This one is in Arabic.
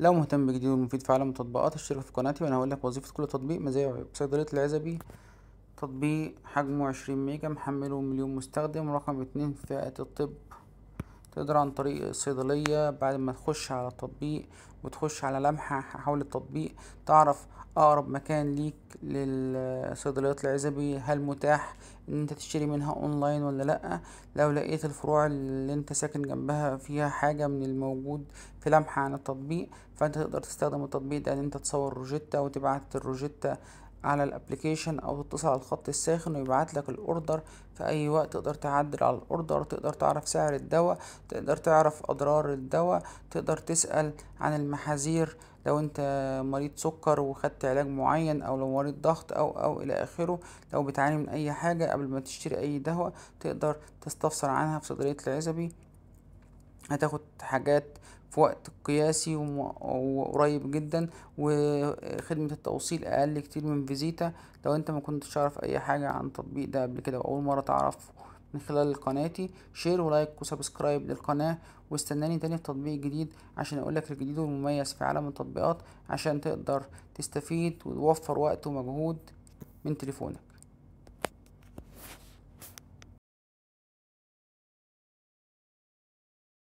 لو مهتم بجديد ومفيد في عالم التطبيقات اشترك في قناتي وانا هقولك وظيفة كل تطبيق مزايا وعيوب صيدلية العزبي تطبيق حجمه عشرين ميجا محمله مليون مستخدم رقم اتنين في فئة الطب تقدر عن طريق الصيدلية بعد ما تخش على التطبيق وتخش على لمحة حول التطبيق تعرف أقرب مكان ليك للصيدليات العزبي هل متاح إن أنت تشتري منها أونلاين ولا لأ لو لقيت الفروع اللي أنت ساكن جنبها فيها حاجة من الموجود في لمحة عن التطبيق فأنت تقدر تستخدم التطبيق ده إن أنت تصور روجيتا وتبعت الروجيتا على الابليكيشن او تتصل على الخط الساخن ويبعت لك الاوردر في اي وقت تقدر تعدل على الاوردر تقدر تعرف سعر الدواء تقدر تعرف اضرار الدواء تقدر تسأل عن المحاذير لو انت مريض سكر وخدت علاج معين او لو مريض ضغط او او الى اخره لو بتعاني من اي حاجة قبل ما تشتري اي دواء تقدر تستفسر عنها في صيدلية العزبي هتاخد حاجات في وقت قياسي وقريب جدا وخدمة التوصيل أقل كتير من فيزيتا لو أنت ما كنتش تعرف أي حاجة عن التطبيق ده قبل كده وأول مرة تعرفه من خلال قناتي شير ولايك وسبسكرايب للقناة واستناني تاني في تطبيق جديد عشان اقولك الجديد والمميز في عالم التطبيقات عشان تقدر تستفيد وتوفر وقت ومجهود من تليفونك